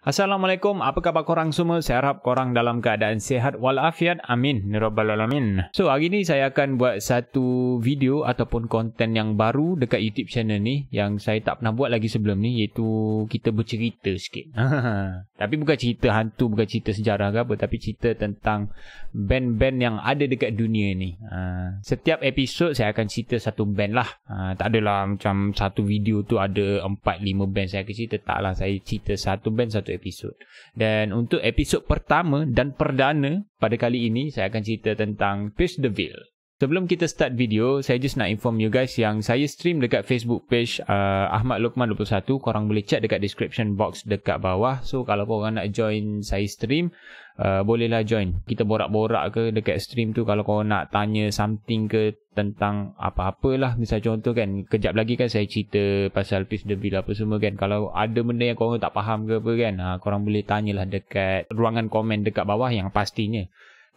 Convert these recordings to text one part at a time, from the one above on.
Assalamualaikum, apa khabar korang semua? Saya harap korang dalam keadaan sehat walafiat. Amin. alamin. So, hari ni saya akan buat satu video ataupun konten yang baru dekat YouTube channel ni yang saya tak pernah buat lagi sebelum ni iaitu kita bercerita sikit. tapi bukan cerita hantu, bukan cerita sejarah ke apa tapi cerita tentang band-band yang ada dekat dunia ni. Ha, setiap episod saya akan cerita satu band lah. Ha, tak adalah macam satu video tu ada 4-5 band saya akan cerita. Taklah saya cerita satu band, satu satu episod. Dan untuk episod pertama dan perdana pada kali ini saya akan cerita tentang Pierce the Deville. Sebelum kita start video, saya just nak inform you guys yang saya stream dekat Facebook page uh, Ahmad Lukman 21. Korang boleh check dekat description box dekat bawah. So, kalau korang nak join saya stream, uh, bolehlah join. Kita borak-borak ke dekat stream tu kalau korang nak tanya something ke tentang apa-apalah. Misal contoh kan, kejap lagi kan saya cerita pasal Peace the Bill apa semua kan. Kalau ada benda yang korang tak faham ke apa kan, uh, korang boleh tanyalah dekat ruangan komen dekat bawah yang pastinya.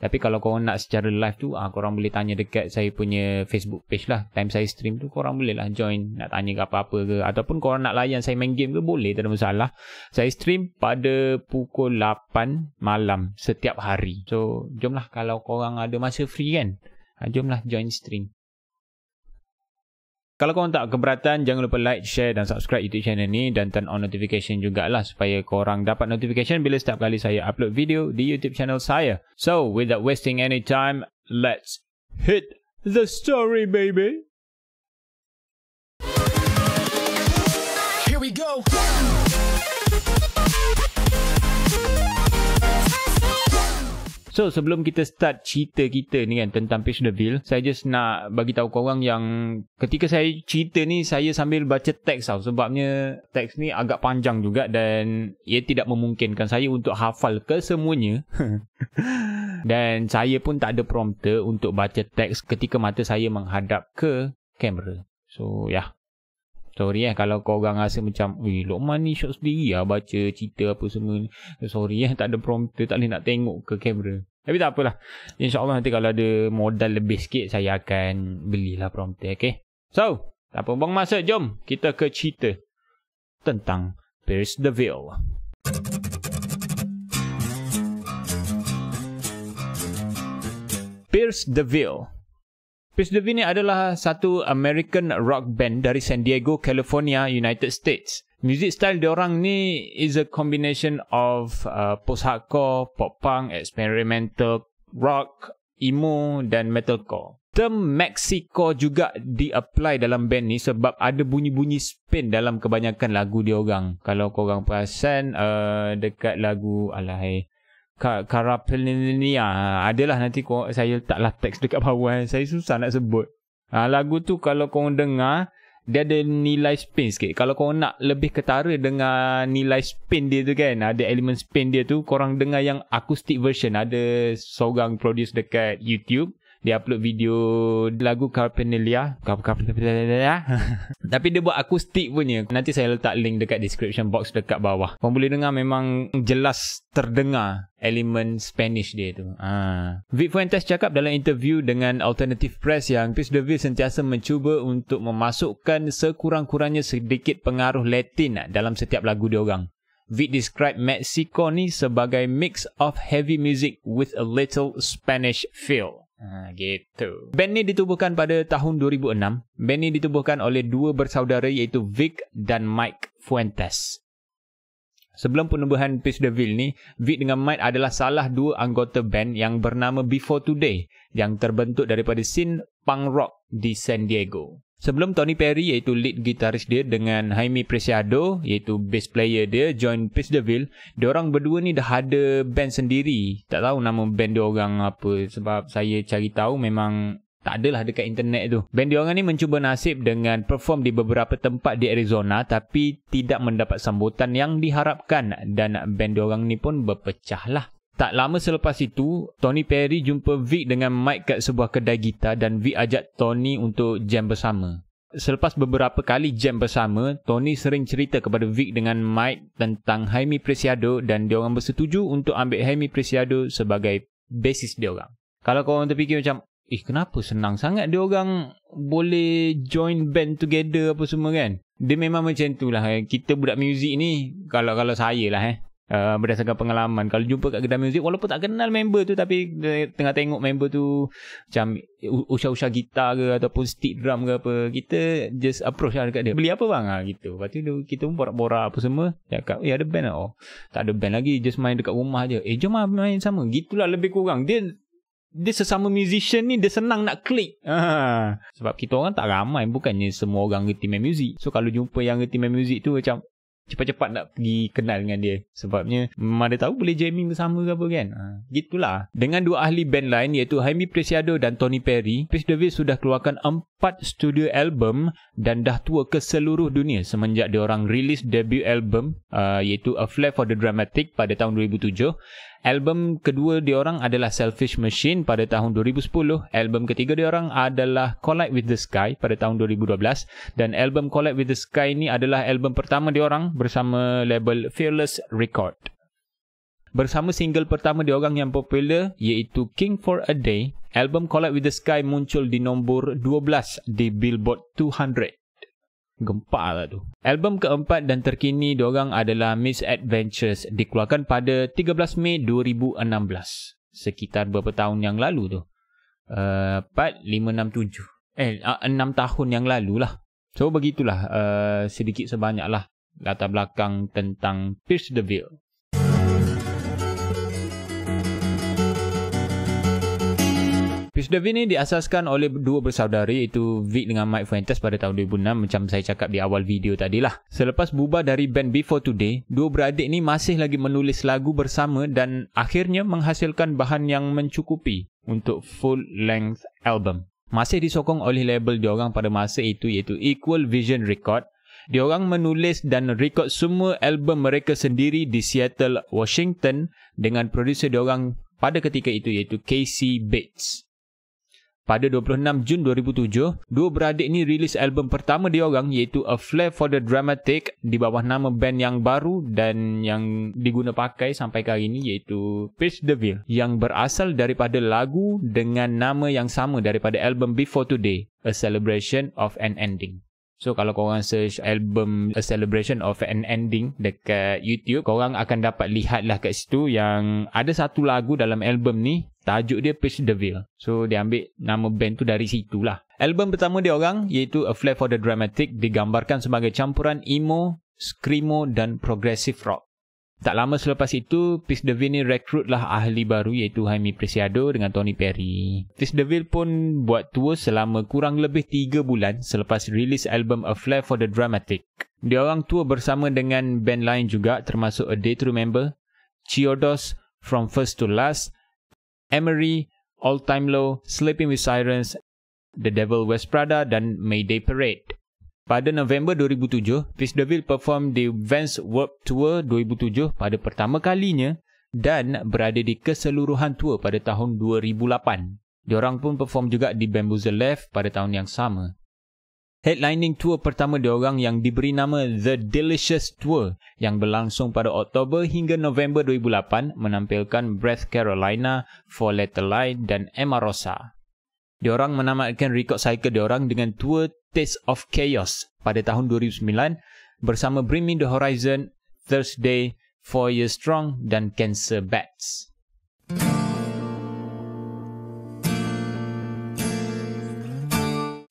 Tapi kalau kau nak secara live tu, ah, orang boleh tanya dekat saya punya Facebook page lah. Time saya stream tu, korang boleh lah join. Nak tanya ke apa-apa ke. Ataupun korang nak layan saya main game ke, boleh. Tak ada masalah. Saya stream pada pukul 8 malam setiap hari. So, jomlah kalau kau orang ada masa free kan. Ah, jomlah join stream. Kalau korang tak keberatan, jangan lupa like, share dan subscribe YouTube channel ni dan turn on notification jugalah supaya korang dapat notification bila setiap kali saya upload video di YouTube channel saya. So, without wasting any time, let's hit the story, baby! Here we go! Yeah. So sebelum kita start cerita kita ni kan tentang Page Deville, saya just nak bagi tahu korang yang ketika saya cerita ni saya sambil baca teks tau sebabnya teks ni agak panjang juga dan ia tidak memungkinkan saya untuk hafal ke semuanya. dan saya pun tak ada prompter untuk baca teks ketika mata saya menghadap ke kamera. So ya, yeah. Sorry eh kalau kau orang rasa macam Weh Luqman ni shot sendiri lah baca cerita apa semua ni Sorry eh tak ada prompter tak boleh nak tengok ke kamera Tapi tak apalah InsyaAllah nanti kalau ada modal lebih sikit saya akan belilah prompter okay So tak apa buang masa jom kita ke cerita Tentang Pierce the Veil Pierce the Veil Prince Devine adalah satu American rock band dari San Diego, California, United States. Music style orang ni is a combination of uh, post-hardcore, pop-punk, experimental, rock, emo dan metalcore. Term Mexico juga diapply dalam band ni sebab ada bunyi-bunyi spin dalam kebanyakan lagu dia diorang. Kalau korang perasan uh, dekat lagu, alahai, eh, Karapelinia ha, Adalah nanti Saya letaklah teks dekat bawah Saya susah nak sebut ha, Lagu tu kalau korang dengar Dia ada nilai spin sikit Kalau korang nak lebih ketara Dengan nilai spin dia tu kan Ada elemen spin dia tu Korang dengar yang akustik version Ada Sogang produce dekat YouTube dia upload video lagu Carpenelia Carpenelia tapi dia buat akustik punya nanti saya letak link dekat description box dekat bawah korang boleh dengar memang jelas terdengar elemen Spanish dia tu ha. Vic Fuentes cakap dalam interview dengan Alternative Press yang Chris Deville sentiasa mencuba untuk memasukkan sekurang-kurangnya sedikit pengaruh Latin dalam setiap lagu dia orang Vic describe Mexico ni sebagai mix of heavy music with a little Spanish feel. Ha, gitu. Band ni ditubuhkan pada tahun 2006. Band ni ditubuhkan oleh dua bersaudara iaitu Vic dan Mike Fuentes. Sebelum penubuhan Peace the Ville ni, Vic dengan Mike adalah salah dua anggota band yang bernama Before Today yang terbentuk daripada scene punk rock di San Diego. Sebelum Tony Perry iaitu lead gitaris dia dengan Jaime Preciado iaitu bass player dia join Pitch Deville, orang berdua ni dah ada band sendiri. Tak tahu nama band dia orang apa sebab saya cari tahu memang tak adalah dekat internet tu. Band diorang ni mencuba nasib dengan perform di beberapa tempat di Arizona tapi tidak mendapat sambutan yang diharapkan dan band diorang ni pun berpecah lah. Tak lama selepas itu, Tony Perry jumpa Vic dengan Mike kat sebuah kedai gitar dan Vic ajak Tony untuk jam bersama. Selepas beberapa kali jam bersama, Tony sering cerita kepada Vic dengan Mike tentang Jaime Preciado dan dia orang bersetuju untuk ambil Jaime Preciado sebagai basis dia orang. Kalau kau orang terfikir macam, "Eh, kenapa senang sangat dia orang boleh join band together apa semua kan?" Dia memang macam itulah. Eh. Kita budak muzik ni, kalau kalau saya lah eh. Uh, berdasarkan pengalaman kalau jumpa kat kedai muzik walaupun tak kenal member tu tapi tengah tengok member tu macam usha-usha gitar ke ataupun stick drum ke apa kita just approach lah dekat dia beli apa bang ha, gitu lepas tu kita pun borak-borak apa semua cakap eh ada band lah oh tak ada band lagi just main dekat rumah je eh jom lah main sama gitulah lebih kurang dia dia sesama musician ni dia senang nak klik ha. sebab kita orang tak ramai bukannya semua orang reti main muzik so kalau jumpa yang reti main muzik tu macam cepat-cepat nak pergi kenal dengan dia sebabnya mana tahu boleh jamming bersama ke apa kan ha, gitulah dengan dua ahli band lain iaitu Jaime Preciado dan Tony Perry Chris Davis sudah keluarkan empat studio album dan dah tua ke seluruh dunia semenjak dia orang rilis debut album uh, iaitu A Flare for the Dramatic pada tahun 2007 Album kedua diorang adalah Selfish Machine pada tahun 2010. Album ketiga diorang adalah Collide with the Sky pada tahun 2012. Dan album Collide with the Sky ni adalah album pertama diorang bersama label Fearless Record. Bersama single pertama diorang yang popular iaitu King for a Day, album Collide with the Sky muncul di nombor 12 di Billboard 200 gempak lah tu. Album keempat dan terkini diorang adalah Miss Adventures dikeluarkan pada 13 Mei 2016. Sekitar beberapa tahun yang lalu tu. Uh, 4, 5, 6, 7. Eh, uh, 6 eh, ah, tahun yang lalu lah. So, begitulah uh, sedikit sebanyak lah latar belakang tentang Pierce the Veil. Pistol Vic ni diasaskan oleh dua bersaudari iaitu Vic dengan Mike Fuentes pada tahun 2006 macam saya cakap di awal video tadi lah. Selepas bubar dari band Before Today, dua beradik ni masih lagi menulis lagu bersama dan akhirnya menghasilkan bahan yang mencukupi untuk full length album. Masih disokong oleh label diorang pada masa itu iaitu Equal Vision Record. Diorang menulis dan rekod semua album mereka sendiri di Seattle, Washington dengan producer diorang pada ketika itu iaitu Casey Bates. Pada 26 Jun 2007, dua beradik ni rilis album pertama diorang iaitu A Flair for the Dramatic di bawah nama band yang baru dan yang diguna pakai sampai kali ini iaitu Pitch the Veil yang berasal daripada lagu dengan nama yang sama daripada album Before Today, A Celebration of an Ending. So kalau korang search album A Celebration of an Ending dekat YouTube, korang akan dapat lihat lah kat situ yang ada satu lagu dalam album ni, tajuk dia Pitch the Veil. So dia ambil nama band tu dari situ lah. Album pertama dia orang iaitu A Flare for the Dramatic digambarkan sebagai campuran emo, screamo dan progressive rock. Tak lama selepas itu, Fitz Deville ni lah ahli baru iaitu Jaime Preciado dengan Tony Perry. Fitz Deville pun buat tour selama kurang lebih 3 bulan selepas rilis album A Flair for the Dramatic. Dia orang tour bersama dengan band lain juga termasuk A Day to Remember, Chiodos, From First to Last, Emery, All Time Low, Sleeping with Sirens, The Devil West Prada dan Mayday Parade. Pada November 2007, Chris Deville perform di Vans Warp Tour 2007 pada pertama kalinya dan berada di keseluruhan tour pada tahun 2008. Diorang pun perform juga di Bamboozle Left pada tahun yang sama. Headlining tour pertama diorang yang diberi nama The Delicious Tour yang berlangsung pada Oktober hingga November 2008 menampilkan Breath Carolina, For Letter Line dan Emma Rosa. Diorang menamatkan record cycle diorang dengan tour Taste of Chaos pada tahun 2009 bersama Bring Me The Horizon, Thursday, Four Years Strong dan Cancer Bats.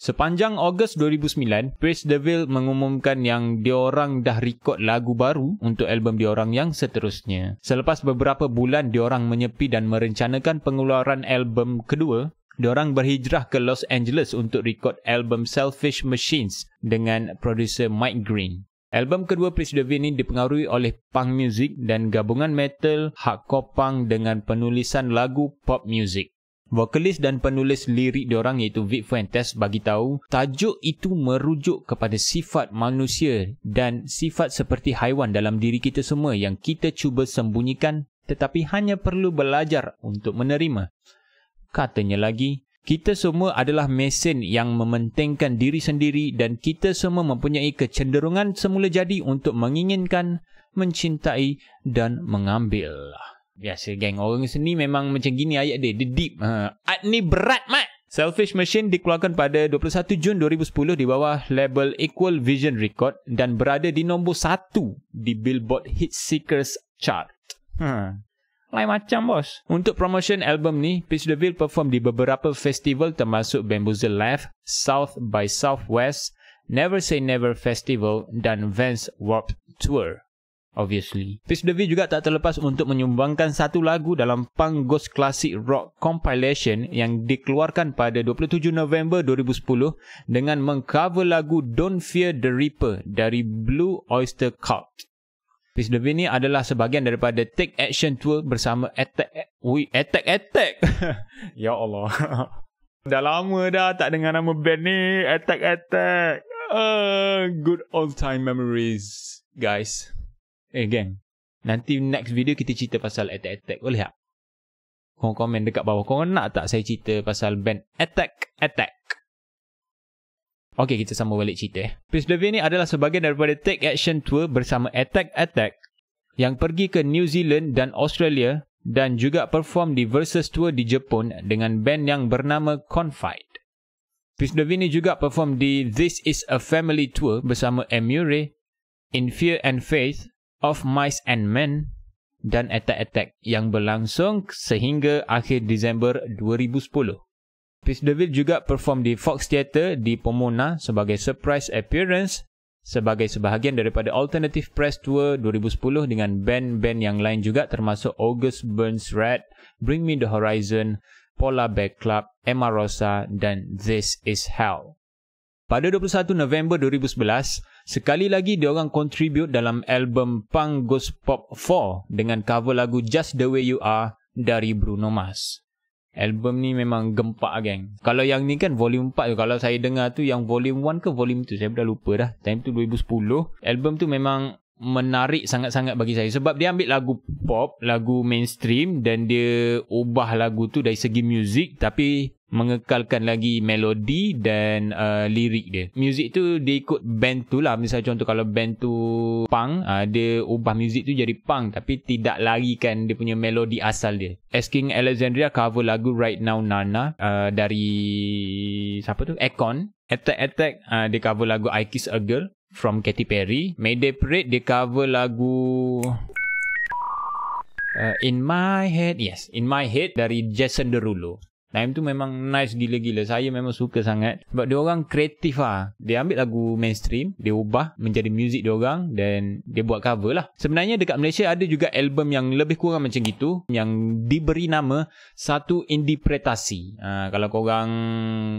Sepanjang Ogos 2009, Prince Deville mengumumkan yang diorang dah rekod lagu baru untuk album diorang yang seterusnya. Selepas beberapa bulan diorang menyepi dan merencanakan pengeluaran album kedua, diorang berhijrah ke Los Angeles untuk rekod album Selfish Machines dengan producer Mike Green. Album kedua Prince Devi ini dipengaruhi oleh punk music dan gabungan metal, hardcore punk dengan penulisan lagu pop music. Vokalis dan penulis lirik diorang iaitu Vic Fuentes bagi tahu tajuk itu merujuk kepada sifat manusia dan sifat seperti haiwan dalam diri kita semua yang kita cuba sembunyikan tetapi hanya perlu belajar untuk menerima. Katanya lagi, kita semua adalah mesin yang mementingkan diri sendiri dan kita semua mempunyai kecenderungan semula jadi untuk menginginkan, mencintai dan mengambil. Biasa geng, orang sini memang macam gini ayat dia, dia deep. Ha, art ni berat mat. Selfish Machine dikeluarkan pada 21 Jun 2010 di bawah label Equal Vision Record dan berada di nombor 1 di Billboard Hit Seekers Chart. Hmm lain macam bos. Untuk promotion album ni, Peace Deville perform di beberapa festival termasuk Bamboozle Live, South by Southwest, Never Say Never Festival dan Vans Warp Tour. Obviously. Peace Deville juga tak terlepas untuk menyumbangkan satu lagu dalam Punk Ghost Classic Rock Compilation yang dikeluarkan pada 27 November 2010 dengan mengcover lagu Don't Fear the Reaper dari Blue Oyster Cult. Peace the ni adalah sebahagian daripada Take Action Tour bersama Attack Wui, eh, Attack Attack. ya Allah. dah lama dah tak dengar nama band ni, Attack Attack. Uh, good old time memories, guys. Eh, gang. Nanti next video kita cerita pasal Attack Attack. Boleh tak? Korang komen dekat bawah. Korang nak tak saya cerita pasal band Attack Attack? Okey, kita sama balik cerita eh. Prince Blavier ni adalah sebahagian daripada Take Action Tour bersama Attack Attack yang pergi ke New Zealand dan Australia dan juga perform di Versus Tour di Jepun dengan band yang bernama Confide. Prince Blavier ni juga perform di This Is A Family Tour bersama Emure, In Fear and Faith, Of Mice and Men dan Attack Attack yang berlangsung sehingga akhir Disember 2010. Prince Deville juga perform di Fox Theatre di Pomona sebagai surprise appearance sebagai sebahagian daripada Alternative Press Tour 2010 dengan band-band yang lain juga termasuk August Burns Red, Bring Me The Horizon, Polar Bear Club, Emma Rosa dan This Is Hell. Pada 21 November 2011, sekali lagi diorang contribute dalam album Punk Ghost Pop 4 dengan cover lagu Just The Way You Are dari Bruno Mars. Album ni memang gempak geng. Kalau yang ni kan volume 4 tu. Kalau saya dengar tu yang volume 1 ke volume 2. Saya dah lupa dah. Time tu 2010. Album tu memang menarik sangat-sangat bagi saya sebab dia ambil lagu pop, lagu mainstream dan dia ubah lagu tu dari segi muzik tapi mengekalkan lagi melodi dan uh, lirik dia. Muzik tu dia ikut band tu lah. Misalnya contoh kalau band tu punk, uh, dia ubah muzik tu jadi punk tapi tidak larikan dia punya melodi asal dia. Asking Alexandria cover lagu Right Now Nana uh, dari siapa tu? Akon. Attack Attack uh, dia cover lagu I Kiss A Girl from Katy Perry. Mayday Parade dia cover lagu uh, In My Head. Yes, In My Head dari Jason Derulo. Time tu memang nice gila-gila. Saya memang suka sangat. Sebab dia orang kreatif lah. Dia ambil lagu mainstream. Dia ubah menjadi muzik dia orang. Dan dia buat cover lah. Sebenarnya dekat Malaysia ada juga album yang lebih kurang macam gitu. Yang diberi nama Satu Interpretasi. Ha, kalau korang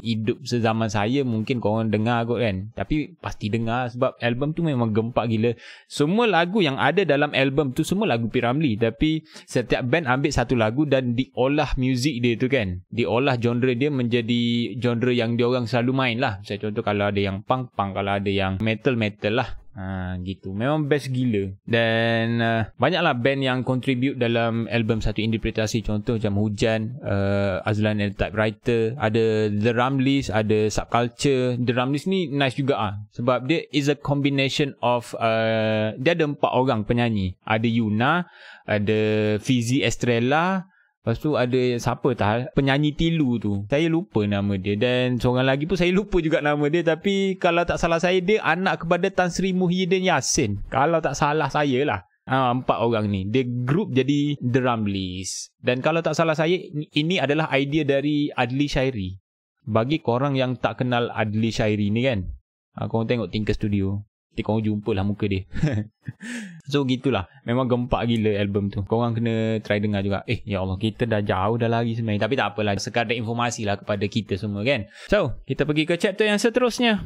hidup sezaman saya mungkin korang dengar kot kan. Tapi pasti dengar sebab album tu memang gempak gila. Semua lagu yang ada dalam album tu semua lagu Piramli. Tapi setiap band ambil satu lagu dan diolah muzik dia tu kan. Di diolah genre dia menjadi genre yang dia orang selalu main lah. Misalnya contoh kalau ada yang punk, punk. Kalau ada yang metal-metal lah. Ha, gitu. Memang best gila. Dan uh, banyaklah band yang contribute dalam album satu interpretasi. Contoh macam Hujan, uh, Azlan and Typewriter. Ada The Ramlis, ada Subculture. The Ramlis ni nice juga ah Sebab dia is a combination of... Uh, dia ada empat orang penyanyi. Ada Yuna, ada Fizi Estrella, Lepas tu ada siapa tah penyanyi tilu tu. Saya lupa nama dia dan seorang lagi pun saya lupa juga nama dia tapi kalau tak salah saya dia anak kepada Tan Sri Muhyiddin Yassin. Kalau tak salah saya lah. Ha, empat orang ni. the group jadi The list. Dan kalau tak salah saya, ini adalah idea dari Adli Syairi. Bagi korang yang tak kenal Adli Syairi ni kan, ha, korang tengok Tinker Studio kita korang jumpa lah muka dia so gitulah memang gempak gila album tu korang kena try dengar juga eh ya Allah kita dah jauh dah lagi sebenarnya tapi tak apalah sekadar informasi lah kepada kita semua kan so kita pergi ke chapter yang seterusnya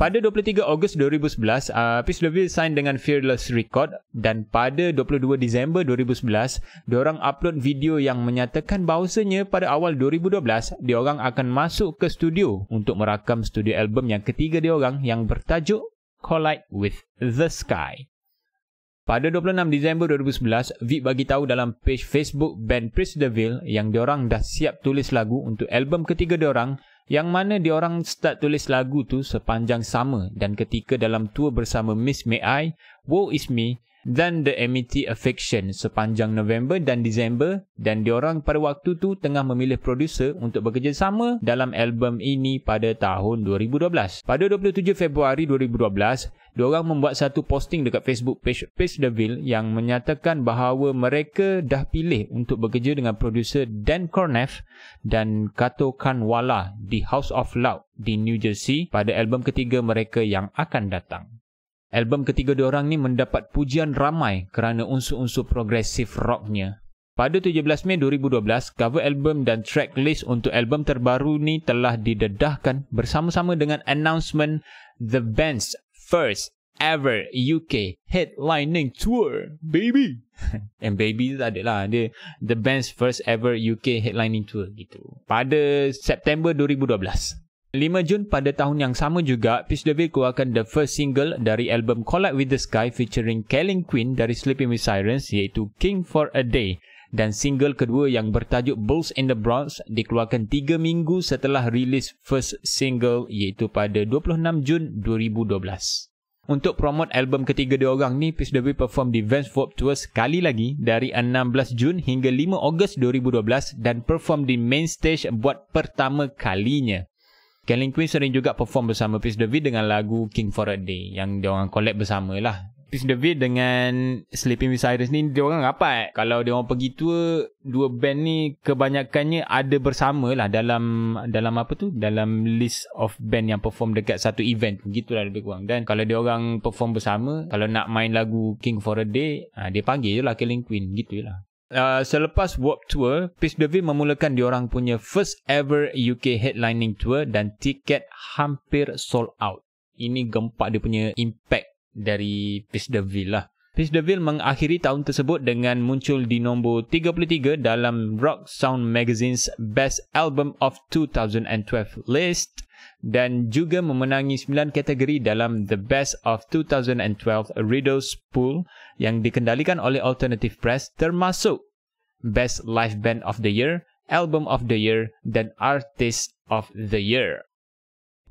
pada 23 Ogos 2011, uh, Peace Lovely sign dengan Fearless Record dan pada 22 Disember 2011, diorang upload video yang menyatakan bahawasanya pada awal 2012, diorang akan masuk ke studio untuk merakam studio album yang ketiga diorang yang bertajuk Collide with the Sky. Pada 26 Disember 2011, Vic bagi tahu dalam page Facebook band Prince Deville yang diorang dah siap tulis lagu untuk album ketiga diorang yang mana diorang start tulis lagu tu sepanjang sama dan ketika dalam tour bersama Miss May I, Woe Is Me, dan the Amity Affection sepanjang November dan Disember dan diorang pada waktu tu tengah memilih producer untuk bekerjasama dalam album ini pada tahun 2012. Pada 27 Februari 2012, diorang membuat satu posting dekat Facebook page Page The Ville yang menyatakan bahawa mereka dah pilih untuk bekerja dengan producer Dan Corneff dan Kato Kanwala di House of Loud di New Jersey pada album ketiga mereka yang akan datang. Album ketiga diorang ni mendapat pujian ramai kerana unsur-unsur progresif rocknya. Pada 17 Mei 2012, cover album dan track list untuk album terbaru ni telah didedahkan bersama-sama dengan announcement The Band's First Ever UK Headlining Tour, baby! And baby tu tak ada lah. Dia The Band's First Ever UK Headlining Tour gitu. Pada September 2012, 5 Jun pada tahun yang sama juga, Peace DeVille keluarkan the first single dari album Collide With The Sky featuring Kelly Quinn dari Sleeping With Sirens iaitu King For A Day dan single kedua yang bertajuk Bulls In The Bronze dikeluarkan 3 minggu setelah rilis first single iaitu pada 26 Jun 2012. Untuk promote album ketiga diorang ni, Peace Dewey perform di Vans Warped Tour sekali lagi dari 16 Jun hingga 5 Ogos 2012 dan perform di main stage buat pertama kalinya. Kelly Quinn sering juga perform bersama Peace the Beat dengan lagu King for a Day yang dia orang collab bersama lah. Peace the Beat dengan Sleeping with Cyrus ni dia orang rapat. Kalau dia orang pergi tour, dua band ni kebanyakannya ada bersama lah dalam dalam apa tu? Dalam list of band yang perform dekat satu event. gitulah. lebih kurang. Dan kalau dia orang perform bersama, kalau nak main lagu King for a Day, ah, dia panggil je lah Kelly Quinn. gitulah. Uh, selepas Warped Tour, Peace Devil memulakan diorang punya first ever UK headlining tour dan tiket hampir sold out. Ini gempak dia punya impact dari Peace Devil lah. Chris DeVille mengakhiri tahun tersebut dengan muncul di nombor 33 dalam Rock Sound Magazine's Best Album of 2012 list dan juga memenangi 9 kategori dalam The Best of 2012 Riddles Pool yang dikendalikan oleh Alternative Press termasuk Best Live Band of the Year, Album of the Year dan Artist of the Year.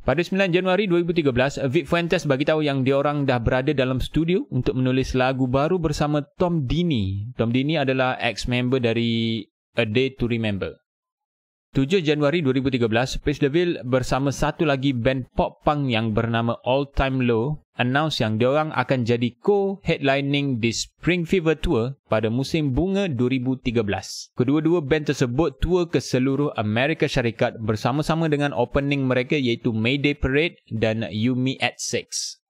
Pada 9 Januari 2013, Vic Fuentes bagi tahu yang dia orang dah berada dalam studio untuk menulis lagu baru bersama Tom Dini. Tom Dini adalah ex-member dari A Day to Remember. 7 Januari 2013, Pierce Deville bersama satu lagi band pop punk yang bernama All Time Low announce yang diorang akan jadi co-headlining di Spring Fever Tour pada musim bunga 2013. Kedua-dua band tersebut tour ke seluruh Amerika Syarikat bersama-sama dengan opening mereka iaitu May Day Parade dan You Me At Six.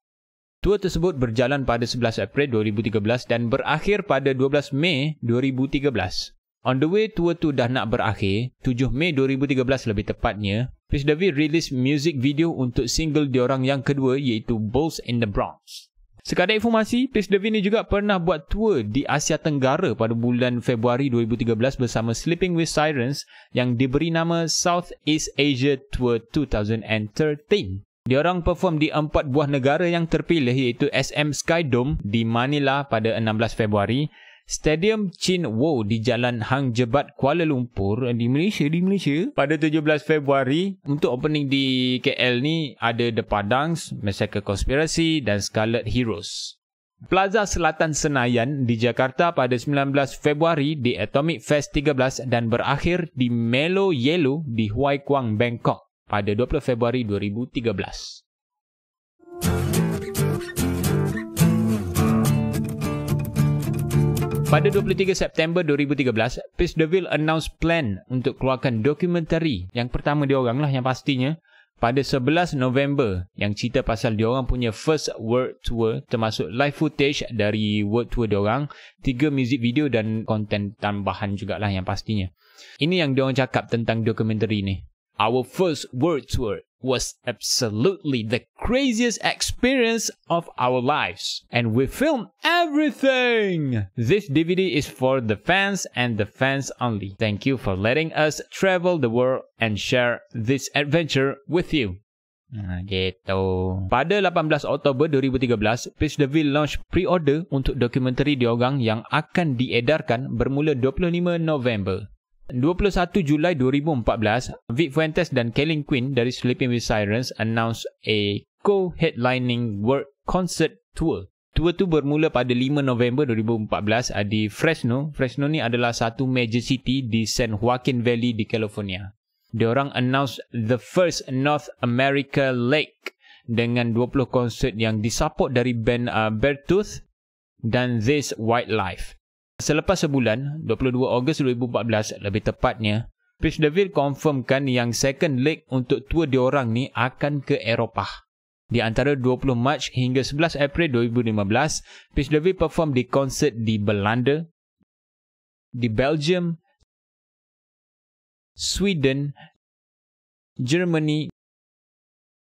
Tour tersebut berjalan pada 11 April 2013 dan berakhir pada 12 Mei 2013. On the way tour tu dah nak berakhir, 7 Mei 2013 lebih tepatnya, Chris Davy rilis music video untuk single diorang yang kedua iaitu Bulls in the Bronx. Sekadar informasi, Chris Davy ni juga pernah buat tour di Asia Tenggara pada bulan Februari 2013 bersama Sleeping with Sirens yang diberi nama South East Asia Tour 2013. Diorang perform di empat buah negara yang terpilih iaitu SM Skydome di Manila pada 16 Februari, Stadium Chin Wo di Jalan Hang Jebat Kuala Lumpur eh, di Malaysia di Malaysia pada 17 Februari untuk opening di KL ni ada The Padangs, Massacre Conspiracy dan Scarlet Heroes. Plaza Selatan Senayan di Jakarta pada 19 Februari di Atomic Fest 13 dan berakhir di Melo Yellow di Huai Kuang Bangkok pada 20 Februari 2013. Pada 23 September 2013, Pierce Deville announce plan untuk keluarkan dokumentari yang pertama diorang lah yang pastinya pada 11 November yang cerita pasal diorang punya first world tour termasuk live footage dari world tour diorang, tiga music video dan konten tambahan jugalah yang pastinya. Ini yang diorang cakap tentang dokumentari ni. Our first world tour was absolutely the craziest experience of our lives. And we filmed everything! This DVD is for the fans and the fans only. Thank you for letting us travel the world and share this adventure with you. Nah, gitu. Pada 18 Oktober 2013, the Ville launch pre-order untuk dokumentari diorang yang akan diedarkan bermula 25 November. 21 Julai 2014, Vic Fuentes dan Kaling Quinn dari Sleeping With Sirens announce a co-headlining world concert tour. Tour tu bermula pada 5 November 2014 di Fresno. Fresno ni adalah satu major city di San Joaquin Valley di California. Diorang announce the first North America Lake dengan 20 konsert yang disupport dari band uh, Beartooth dan This White Life. Selepas sebulan, 22 Ogos 2014, lebih tepatnya, Prince Deville confirmkan yang second leg untuk tour diorang ni akan ke Eropah. Di antara 20 Mac hingga 11 April 2015, Prince Deville perform di konsert di Belanda, di Belgium, Sweden, Germany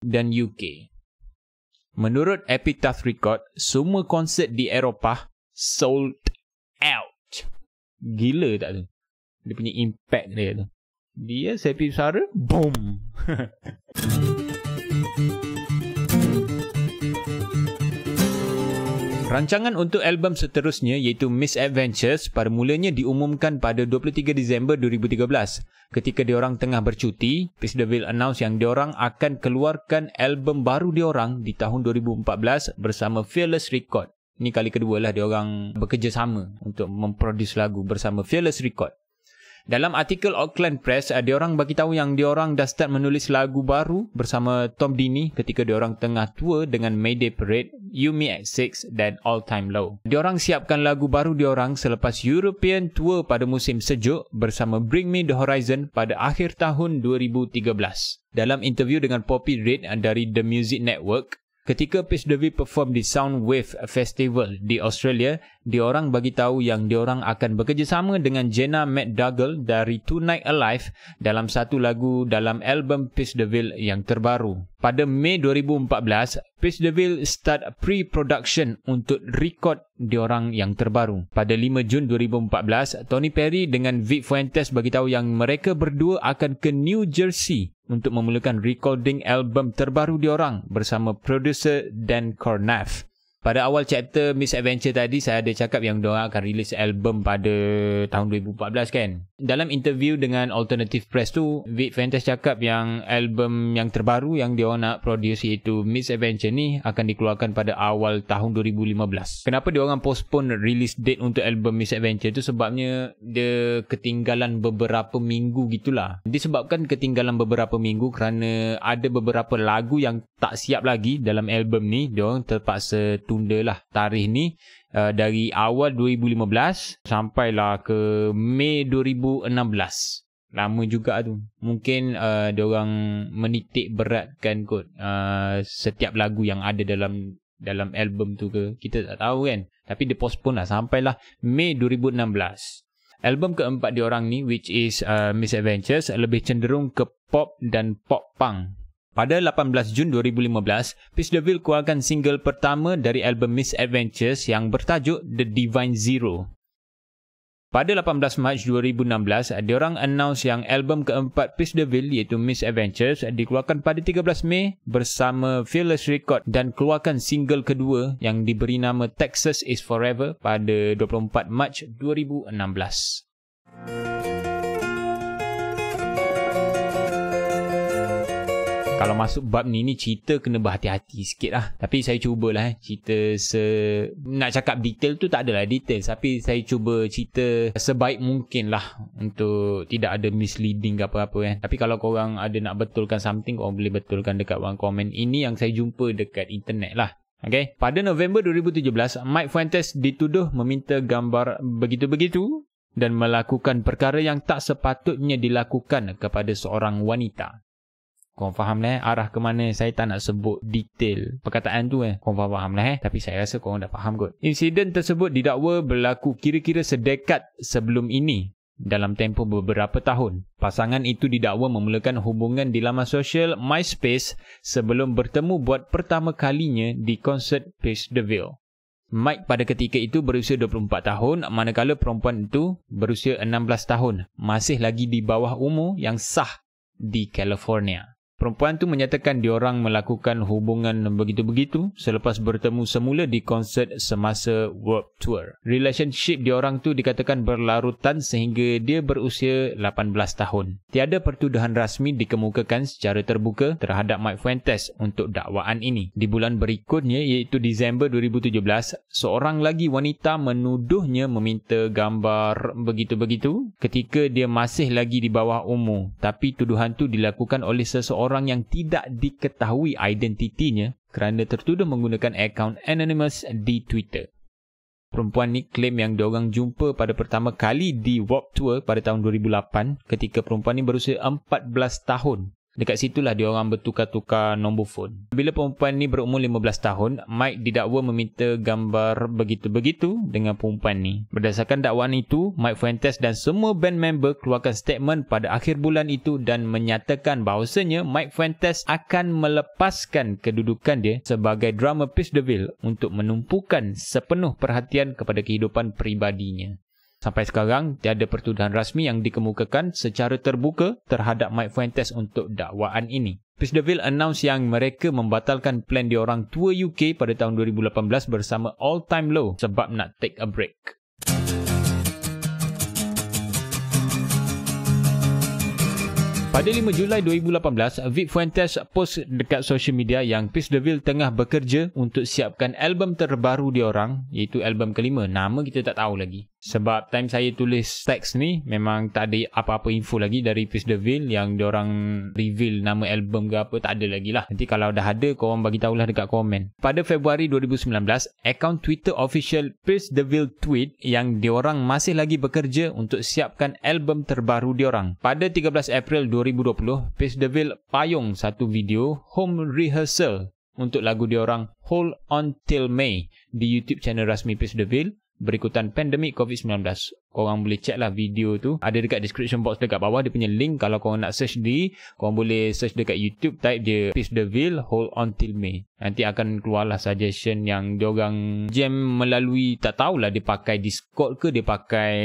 dan UK. Menurut Epitaph Record, semua konsert di Eropah sold out. Gila tak tu? Dia punya impact dia tu. Dia sepi suara, boom. Rancangan untuk album seterusnya iaitu Miss Adventures pada mulanya diumumkan pada 23 Disember 2013. Ketika diorang tengah bercuti, Peace Deville announce yang diorang akan keluarkan album baru diorang di tahun 2014 bersama Fearless Record. Ni kali kedua lah dia orang bekerjasama untuk memproduce lagu bersama Fearless Record. Dalam artikel Auckland Press, ada eh, orang bagi tahu yang dia orang dah start menulis lagu baru bersama Tom Dini ketika dia orang tengah tua dengan Mayday Parade, You Me at Six dan All Time Low. Dia orang siapkan lagu baru dia orang selepas European Tour pada musim sejuk bersama Bring Me The Horizon pada akhir tahun 2013. Dalam interview dengan Poppy Reid eh, dari The Music Network, ketika Pierce Dovey perform di Soundwave Festival di Australia diorang bagi tahu yang diorang akan bekerjasama dengan Jenna McDougall dari Tonight Alive dalam satu lagu dalam album Peace the Ville yang terbaru. Pada Mei 2014, Peace the Ville start pre-production untuk record diorang yang terbaru. Pada 5 Jun 2014, Tony Perry dengan Vic Fuentes bagi tahu yang mereka berdua akan ke New Jersey untuk memulakan recording album terbaru diorang bersama producer Dan Cornaff pada awal chapter Miss Adventure tadi saya ada cakap yang dia akan rilis album pada tahun 2014 kan dalam interview dengan Alternative Press tu, Vic Fantas cakap yang album yang terbaru yang dia nak produce iaitu Miss Adventure ni akan dikeluarkan pada awal tahun 2015. Kenapa dia orang postpone release date untuk album Miss Adventure tu sebabnya dia ketinggalan beberapa minggu gitulah. Disebabkan ketinggalan beberapa minggu kerana ada beberapa lagu yang tak siap lagi dalam album ni, dia orang terpaksa lah tarikh ni uh, dari awal 2015 sampailah ke Mei 2016. Lama juga tu. Mungkin uh, diorang menitik beratkan kot uh, setiap lagu yang ada dalam dalam album tu ke. Kita tak tahu kan. Tapi dia postpone lah sampailah Mei 2016. Album keempat diorang ni which is uh, Miss Adventures lebih cenderung ke pop dan pop punk pada 18 Jun 2015, Peace Devil keluarkan single pertama dari album Miss Adventures yang bertajuk The Divine Zero. Pada 18 Mac 2016, diorang announce yang album keempat Peace Devil iaitu Miss Adventures dikeluarkan pada 13 Mei bersama Fearless Record dan keluarkan single kedua yang diberi nama Texas Is Forever pada 24 Mac 2016. Kalau masuk bab ni, ni cerita kena berhati-hati sikit lah. Tapi saya cubalah eh. Cerita se... Nak cakap detail tu tak adalah detail. Tapi saya cuba cerita sebaik mungkin lah. Untuk tidak ada misleading ke apa-apa kan. Eh. Tapi kalau korang ada nak betulkan something, korang boleh betulkan dekat orang komen. Ini yang saya jumpa dekat internet lah. Okay. Pada November 2017, Mike Fuentes dituduh meminta gambar begitu-begitu dan melakukan perkara yang tak sepatutnya dilakukan kepada seorang wanita. Kau faham lah eh? Arah ke mana saya tak nak sebut detail perkataan tu eh. Kau faham, faham lah eh? Tapi saya rasa korang dah faham kot. Insiden tersebut didakwa berlaku kira-kira sedekat sebelum ini. Dalam tempoh beberapa tahun, pasangan itu didakwa memulakan hubungan di laman sosial MySpace sebelum bertemu buat pertama kalinya di konsert Pierce the Veil. Mike pada ketika itu berusia 24 tahun, manakala perempuan itu berusia 16 tahun, masih lagi di bawah umur yang sah di California. Perempuan tu menyatakan diorang melakukan hubungan begitu-begitu selepas bertemu semula di konsert semasa World Tour. Relationship diorang tu dikatakan berlarutan sehingga dia berusia 18 tahun. Tiada pertuduhan rasmi dikemukakan secara terbuka terhadap Mike Fuentes untuk dakwaan ini. Di bulan berikutnya iaitu Disember 2017, seorang lagi wanita menuduhnya meminta gambar begitu-begitu ketika dia masih lagi di bawah umur. Tapi tuduhan tu dilakukan oleh seseorang orang yang tidak diketahui identitinya kerana tertuduh menggunakan akaun anonymous di Twitter. Perempuan ni klaim yang diorang jumpa pada pertama kali di Warped Tour pada tahun 2008 ketika perempuan ni berusia 14 tahun Dekat situlah dia orang bertukar-tukar nombor fon. Bila perempuan ni berumur 15 tahun, Mike didakwa meminta gambar begitu-begitu dengan perempuan ni. Berdasarkan dakwaan itu, Mike Fuentes dan semua band member keluarkan statement pada akhir bulan itu dan menyatakan bahawasanya Mike Fuentes akan melepaskan kedudukan dia sebagai drummer Peace Deville untuk menumpukan sepenuh perhatian kepada kehidupan peribadinya. Sampai sekarang, tiada pertuduhan rasmi yang dikemukakan secara terbuka terhadap Mike Fuentes untuk dakwaan ini. Chris Deville announce yang mereka membatalkan plan diorang tua UK pada tahun 2018 bersama all-time low sebab nak take a break. Pada 5 Julai 2018, Vic Fuentes post dekat social media yang Peace Deville tengah bekerja untuk siapkan album terbaru diorang iaitu album kelima. Nama kita tak tahu lagi. Sebab time saya tulis teks ni memang tak ada apa-apa info lagi dari Peace Deville yang diorang reveal nama album ke apa tak ada lagi lah. Nanti kalau dah ada korang bagi tahulah dekat komen. Pada Februari 2019, akaun Twitter official Peace Deville tweet yang diorang masih lagi bekerja untuk siapkan album terbaru diorang. Pada 13 April 2019, 2020, Page Deville payung satu video home rehearsal untuk lagu diorang Hold On Till May di YouTube channel rasmi Page Deville berikutan pandemik COVID-19 korang boleh check lah video tu ada dekat description box dekat bawah dia punya link kalau korang nak search di korang boleh search dekat YouTube type je Peace the Veil Hold On Till May nanti akan keluar lah suggestion yang diorang jam melalui tak tahulah dia pakai Discord ke dia pakai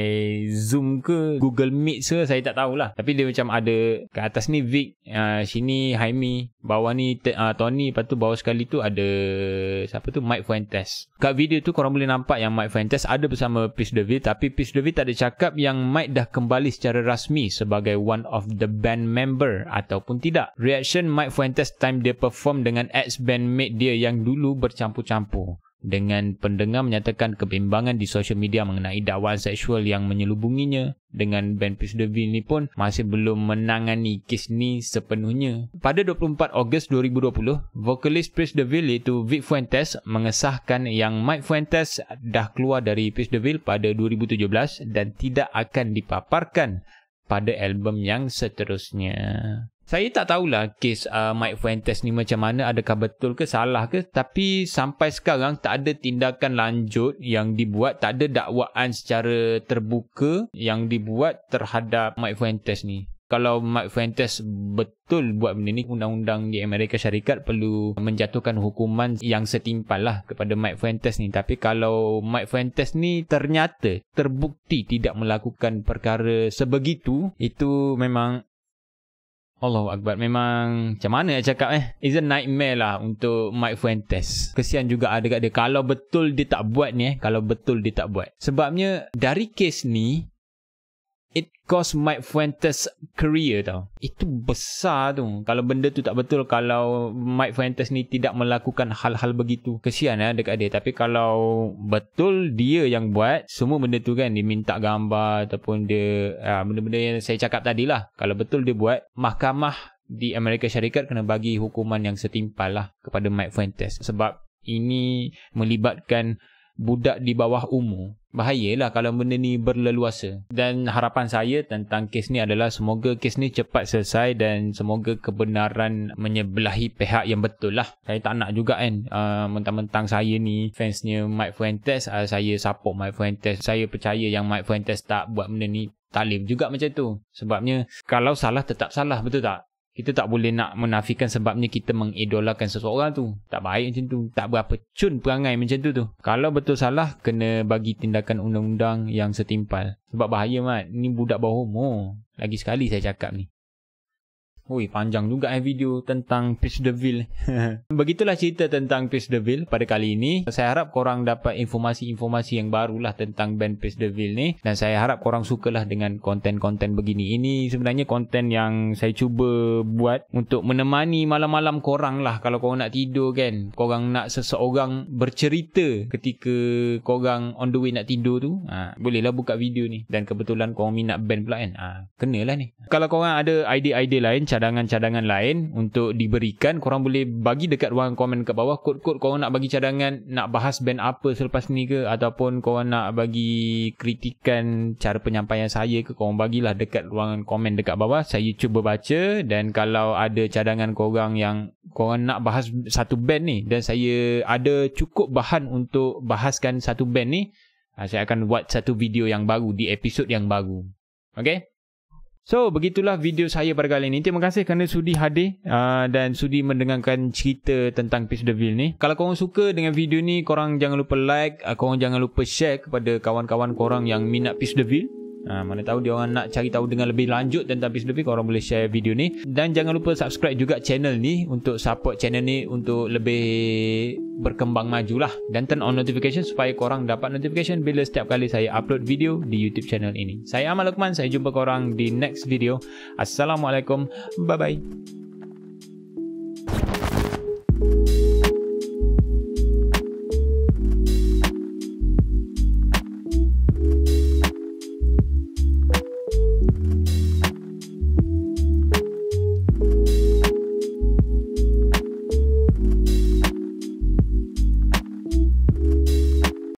Zoom ke Google Meet ke saya tak tahulah tapi dia macam ada kat atas ni Vic uh, sini Jaime. bawah ni uh, Tony lepas tu bawah sekali tu ada siapa tu Mike Fuentes kat video tu korang boleh nampak yang Mike Fuentes ada bersama Peace the Veil tapi Peace the Veil tak ada cakap yang Mike dah kembali secara rasmi sebagai one of the band member ataupun tidak. Reaction Mike Fuentes time dia perform dengan ex-bandmate dia yang dulu bercampur-campur dengan pendengar menyatakan kebimbangan di sosial media mengenai dakwaan seksual yang menyelubunginya dengan Ben Pisdevi ni pun masih belum menangani kes ni sepenuhnya. Pada 24 Ogos 2020, vokalis Pisdevi itu Vic Fuentes mengesahkan yang Mike Fuentes dah keluar dari Pisdevi pada 2017 dan tidak akan dipaparkan pada album yang seterusnya saya tak tahulah kes uh, Mike Fuentes ni macam mana adakah betul ke salah ke tapi sampai sekarang tak ada tindakan lanjut yang dibuat tak ada dakwaan secara terbuka yang dibuat terhadap Mike Fuentes ni kalau Mike Fuentes betul buat benda ni, undang-undang di Amerika Syarikat perlu menjatuhkan hukuman yang setimpal lah kepada Mike Fuentes ni. Tapi kalau Mike Fuentes ni ternyata terbukti tidak melakukan perkara sebegitu, itu memang Allahu Akbar Memang Macam mana nak cakap eh It's a nightmare lah Untuk Mike Fuentes Kesian juga ada kat dia Kalau betul dia tak buat ni eh Kalau betul dia tak buat Sebabnya Dari kes ni it cost Mike Fuentes career tau. Itu besar tu. Kalau benda tu tak betul, kalau Mike Fuentes ni tidak melakukan hal-hal begitu. Kesian lah dekat dia. Tapi kalau betul dia yang buat, semua benda tu kan, dia minta gambar ataupun dia, ha, benda-benda yang saya cakap tadi lah. Kalau betul dia buat, mahkamah di Amerika Syarikat kena bagi hukuman yang setimpal lah kepada Mike Fuentes. Sebab ini melibatkan budak di bawah umur bahayalah kalau benda ni berleluasa dan harapan saya tentang kes ni adalah semoga kes ni cepat selesai dan semoga kebenaran menyebelahi pihak yang betul lah saya tak nak juga kan uh, mentang-mentang saya ni fansnya Mike Fuentes uh, saya support Mike Fuentes saya percaya yang Mike Fuentes tak buat benda ni talib juga macam tu sebabnya kalau salah tetap salah betul tak kita tak boleh nak menafikan sebabnya kita mengidolakan seseorang tu. Tak baik macam tu. Tak berapa cun perangai macam tu tu. Kalau betul salah, kena bagi tindakan undang-undang yang setimpal. Sebab bahaya mat. Ni budak bawah umur. Lagi sekali saya cakap ni. Ui, panjang juga eh video tentang Prince Deville. Begitulah cerita tentang Prince Deville pada kali ini. Saya harap korang dapat informasi-informasi yang barulah tentang band Prince Deville ni. Dan saya harap korang sukalah dengan konten-konten begini. Ini sebenarnya konten yang saya cuba buat untuk menemani malam-malam korang lah kalau korang nak tidur kan. Korang nak seseorang bercerita ketika korang on the way nak tidur tu. Ha, bolehlah buka video ni. Dan kebetulan korang minat band pula kan. Ha, kenalah ni. Kalau korang ada idea-idea lain, cadangan-cadangan lain untuk diberikan korang boleh bagi dekat ruang komen kat bawah kod-kod korang nak bagi cadangan nak bahas band apa selepas ni ke ataupun korang nak bagi kritikan cara penyampaian saya ke korang bagilah dekat ruang komen dekat bawah saya cuba baca dan kalau ada cadangan korang yang korang nak bahas satu band ni dan saya ada cukup bahan untuk bahaskan satu band ni ah, saya akan buat satu video yang baru di episod yang baru okey So, begitulah video saya pada kali ini. Terima kasih kerana sudi hadir uh, dan sudi mendengarkan cerita tentang Peace the Ville ni. Kalau korang suka dengan video ni, korang jangan lupa like, uh, korang jangan lupa share kepada kawan-kawan korang yang minat Peace the Ville. Ha, mana tahu dia orang nak cari tahu dengan lebih lanjut dan tentang lebih, korang boleh share video ni dan jangan lupa subscribe juga channel ni untuk support channel ni untuk lebih berkembang majulah dan turn on notification supaya korang dapat notification bila setiap kali saya upload video di YouTube channel ini saya Amal Lukman saya jumpa korang di next video Assalamualaikum bye bye